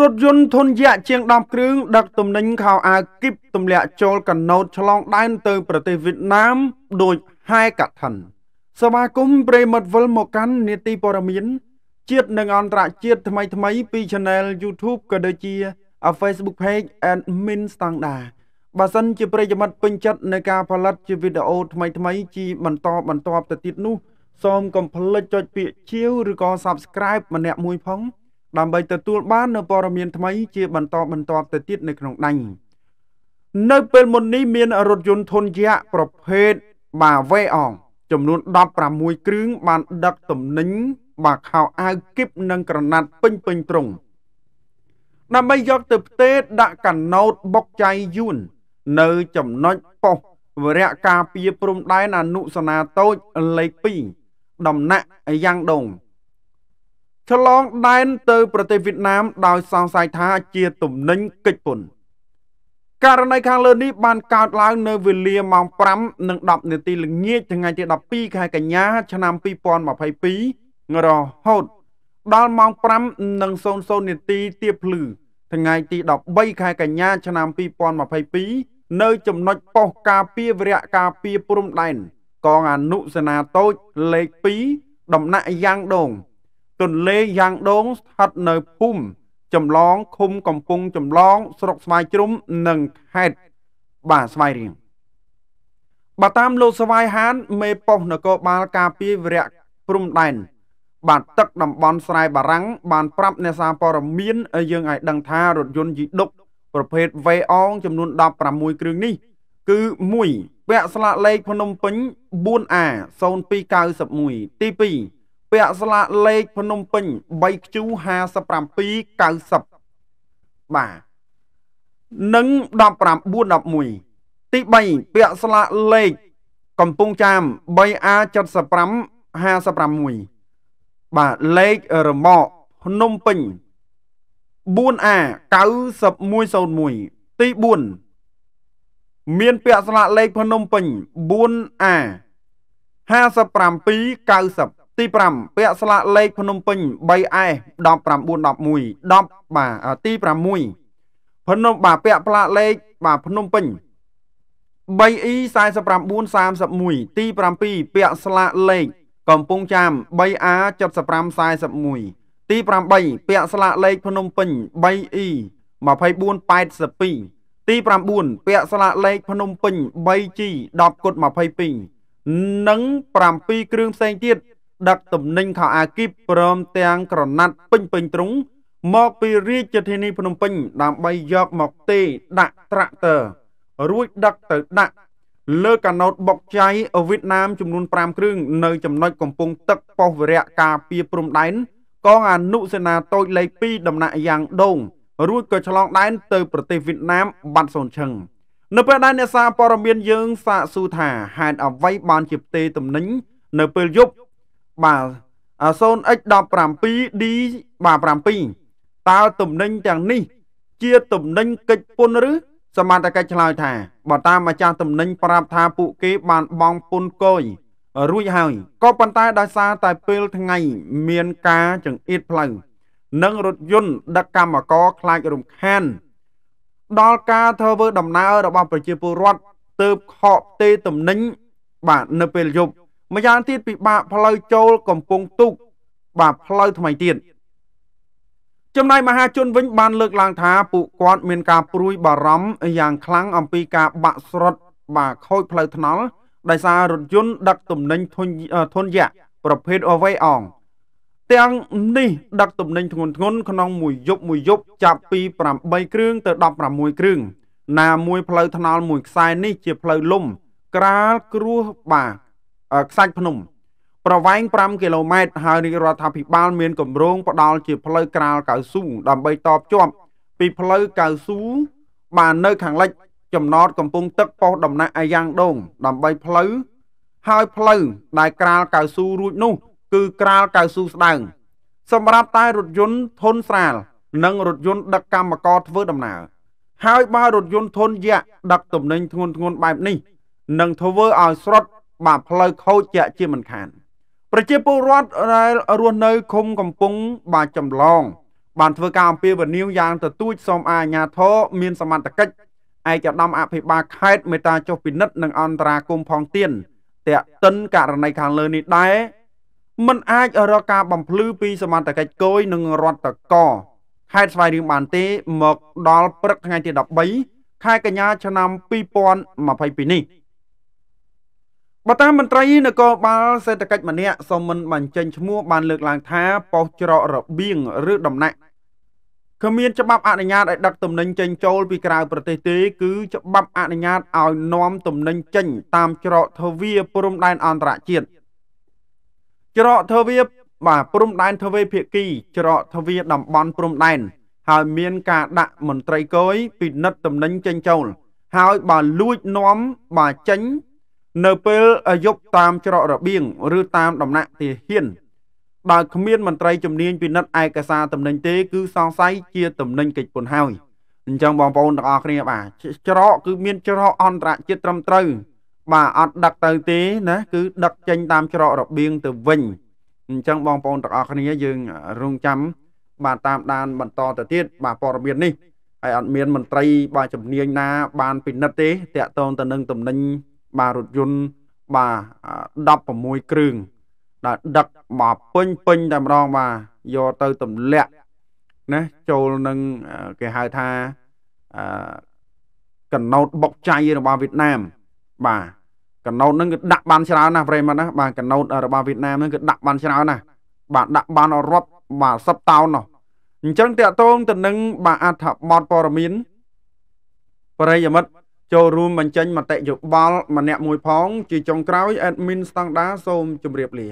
រថយន្តធនយៈជាង10គ្រឿងដឹកទំនិញខោអាវគីបទម្លាក់ចូលកណោតឆ្លងដែនទៅ ប្រទេសវៀតណាមដោយហែកថាន់សមាគមប្រិមត្តវិលមកកាន់នេតិព័រមៀនជាតិនិងអន្តរជាតិថ្មីថ្មីពី Channel YouTube ក៏ដូចជា Facebook Page Admin Standard បើសិនជាប្រិយមិត្តពេញចិត្តនៃការផលិតជាវីដេអូថ្មីថ្មីជាបន្តបន្តទៅទៀតនោះសូមកុំភ្លេចចុចពាក្យជាវឬក៏ Subscribe ម្នាក់មួយផងដើម្បីទទួលបាននូវព័ត៌មានថ្មីជាបន្តបន្ទាប់ទៅទៀតនៅក្នុងដៃនៅពេលមុននេះមានរថយន្តធុនយៈប្រភេទបាវេអងចំនួន16គ្រឿងបានដឹកទំនិញបាខោអាវគិបនិងក្រណាត់ពេញពេញត្រង់ដើម្បីយកទៅផ្ទេដាក់កាណូតបុកចៃយួននៅចំណុចប៉ុស្តិ៍វរៈការពីព្រំដែនអនុសនាតូចលេខ2ដំណាក់យ៉ាងដងឆ្លងដែនទៅប្រទេសវៀតណាមដោយសង្ស័យថាជាទំនិញកិច្ចពន្ធករណីខាងលើនេះបានកើតឡើងនៅវេលាម៉ោង5និង10នាទីល្ងាចថ្ងៃទី12ខែកញ្ញាឆ្នាំ2022រហូតដល់ម៉ោង5និង00នាទីទៀបភ្លឺថ្ងៃទី13ខែកញ្ញាឆ្នាំ2022នៅចំណុចប៉ុស្តិ៍ការពារវរៈការពារព្រំដែនកងអនុសេនាតូចលេខ2ដំណាក់យ៉ាងដងទន្លេយ៉ាងដងស្ថិតនៅភូមិចំឡងឃុំកំពង់ចំឡងស្រុកស្វាយជ្រុំនិងខេត្តបាទស្វាយរៀងបាទតាមលោកស្វាយហានមេប៉ុស្តិ៍នគរបាលការពារវរៈព្រំដែនបាទទឹកតំបន់ស្រែបារាំងបានប្រាប់អ្នកសារព័ត៌មានយើងឲ្យដឹងថារថយន្តយីដុកប្រភេទ Veong ចំនួន16គ្រឿងនេះគឺ1ពាក់ស្លាកលេខភ្នំពេញ 4A0291 ទី2ពាក់ស្លាកលេខភ្នំពេញ 3Q5790 បាទនិង15411ទី3ពាក់ស្លាកលេខកំពង់ចាម 3A7556 បាទលេខរម៉កភ្នំពេញ 4A9101 ទី4មាន ពាក់ស្លាកលេខភ្នំពេញ 4A5790 ទី5ពាក់ស្លាកលេខភ្នំពេញ 3S 1911 10បាទទី6ភ្នំបាទពាក់ផ្លាកលេខបាទភ្នំពេញ 3E 4931ទី7ពាក់ស្លាកលេខកំពង់ចាម 3A 7541ទី8ពាក់ស្លាកលេខភ្នំពេញ 3E 2482ទី9ពាក់ស្លាកលេខភ្នំពេញ 3G 10គុត22និង7គ្រឿងផ្សេងទៀតដឹកទំនិញខោអាគីបព្រមទាំងក្រណាត់ពេញពេញទ្រុងមកពីរាជធានីភ្នំពេញដើម្បីយកមកទេដាក់ត្រាក់ទ័ររួចដឹកទៅដាក់លើកាណូតបុកចៃវៀតណាមចំនួន5គ្រឿងនៅចំណុចកំពង់ទឹកប៉ុស្តិ៍វរៈការពីព្រំដែនកងអនុសេនាតូចលេខ2ដំណាក់យ៉ាងដងរួចក៏ឆ្លងដែនទៅប្រទេសវៀតណាមបាត់សូនឈឹងនៅពេលដែលអ្នកសារព័ត៌មានយើងសាកសួរថាហេតុអ្វីបានជាផ្ទេទំនិញនៅពេលយប់បាទ 0x17d បាទ7តើទំនិញទាំងនេះ ជាទំនិញកិច្ចពន្ធឬសមត្ថកិច្ចឆ្លើយថាបើតាមម្ចាស់ទំនិញ ប្រាប់ថាពួកគេបានបង់ពន្ធគយរួចហើយក៏ប៉ុន្តែដោយសារតែពេលថ្ងៃមានការចង្អៀតផ្លូវនិងរថយន្តដឹកកម្មករខ្លាចរំខាន ដល់ការធ្វើដំណើររបស់ប្រជាពលរដ្ឋទើបខកផ្ទេទំនិញបាទនៅពេលយប់ម្យ៉ាងទៀតពិបាកផ្លូវចូលកំពង់ទូកបាទផ្លូវថ្មីទៀតចំណែកមហាជនវិញបាន លើកឡើងថាពួកគាត់មានការព្រួយបារម្ភយ៉ាងខ្លាំងអំពីការបាក់ស្រុតបាទខូចផ្លូវថ្នល់ដោយសាររថយន្តដឹកទំនិញធុនធុនយៈប្រភេទ Avey-ong ទាំងនេះដឹកទំនិញធ្ងន់ធ្ងន់ក្នុង មួយយប់មួយយប់ចាប់ពី8គ្រឿងទៅ16គ្រឿង ណាមួយផ្លូវថ្នល់មួយខ្សែនេះជាផ្លូវលំក្រាលគ្រោះបាទខ្សាច់ភ្នំប្រវែង5គីឡូម៉ែត្រហើយរាជរដ្ឋាភិបាល មានគម្រោងផ្ដល់ជាផ្លូវក្រាលកៅស៊ូដើម្បីតបជាប់ពីផ្លូវកៅស៊ូបាននៅខាងលិចចំណតកំពង់ទឹកប៉ុស្តិ៍ដំណាក់អាយ៉ាងដងដើម្បីផ្លូវហើយផ្លូវដែលក្រាលកៅស៊ូរួចនោះ គឺក្រាលកៅស៊ូស្ដើងសម្រាប់តែរថយន្តធុនស្រាលនិងរថយន្តដឹកកម្មករធ្វើដំណើរហើយបើរថយន្តធុនយៈដឹកទំនិញធ្ងន់ធ្ងន់បែបនេះនឹងធ្វើឲ្យស្រុតបាទផ្លូវខូចជាក់ជាមិនខាន ប្រជាពលរដ្ឋដែលរស់នៅឃុំកំពង់បាទចំឡងបានធ្វើការអំពាវនាវយ៉ាងទទូចសូមអាជ្ញាធរមានសមត្ថកិច្ចឯកឧត្តមអភិបាលខេត្តមេតាចុះពិនិត្យនិងអន្តរាគមផងទៀនតាក់ទិនករណីខាងលើនេះដែរมันអាចរកការបំភ្លឺពី សមត្ថកិច្ចគយនិងរដ្ឋកខេត្តស្វាយរៀងបានទេមកដល់ព្រឹកថ្ងៃទី13ខែកញ្ញាឆ្នាំ2022នេះបើតាមមន្ត្រីនគរបាលសេដ្ឋកិច្ចម្នាក់សូមមិនបញ្ចេញឈ្មោះបានលើកឡើងថាប៉ុស្តិ៍ច្រករបៀងឬដំណាក់គ្មានច្បាប់អនុញ្ញាតឲ្យដឹកទំនិញចេញចូលពីក្រៅប្រទេសទេគឺច្បាប់អនុញ្ញាតឲ្យនាំទំនិញចេញតាមច្រកទ្វារព្រំដែនអន្តរជាតិច្រកទ្វារបាទព្រំដែនទ្វេភាគី ច្រកទ្វារតំបន់ព្រំដែនហើយមានការដាក់មន្ត្រីគយពិនិត្យទំនិញចេញចូលហើយបើលួចនាំបាទចេញនៅពេលយប់តាមច្រករបៀងឬតាមដំណាក់ទាហានបើគ្មានមន្ត្រីជំនាញពិនិត្យឯកសារតំណែងទេ គឺសង្ស័យជាតំណែងកិច្ចពន្ធហើយអញ្ចឹងបងប្អូនទាំងអស់គ្នាបាទច្រក គឺមានច្រកអន្តរជាតិត្រឹមត្រូវបាទអត់ដឹកទៅទេណាគឺដឹកចេញតាមច្រករបៀងទៅវិញអញ្ចឹងបងប្អូនទាំងអស់គ្នាយើងរងចាំបាទតាមដានបន្តទៅទៀតបាទព័ត៌មាននេះហើយអត់មានមន្ត្រីបាទជំនាញណា បានពិនិត្យទេតកតងទៅនឹងតំណែងបាទរថយន្តបាទ16គ្រឿងដែលដឹកបាទពេញពេញតែម្ដងបាទយកទៅទម្លាក់ណាចូលនឹងគេហៅថាអឺកណោតបុកចៃរបស់វៀតណាម បាទកណោតហ្នឹងគឺដាក់បានច្រើនណាស់ប្រិមត្តណាបាទកណោតរបស់វៀតណាមហ្នឹងគឺដាក់បានច្រើនណាស់បាទដាក់បានរាប់បាទ10តោននោះអញ្ចឹងតកតងទៅនឹងបាទអត្ថបទព័រមៀនប្រិយមិត្តចូលរួមបញ្ចេញមតិយោបល់ម្នាក់មួយផងជាចុងក្រោយ admin ស្តង់ដាសូមជម្រាបលា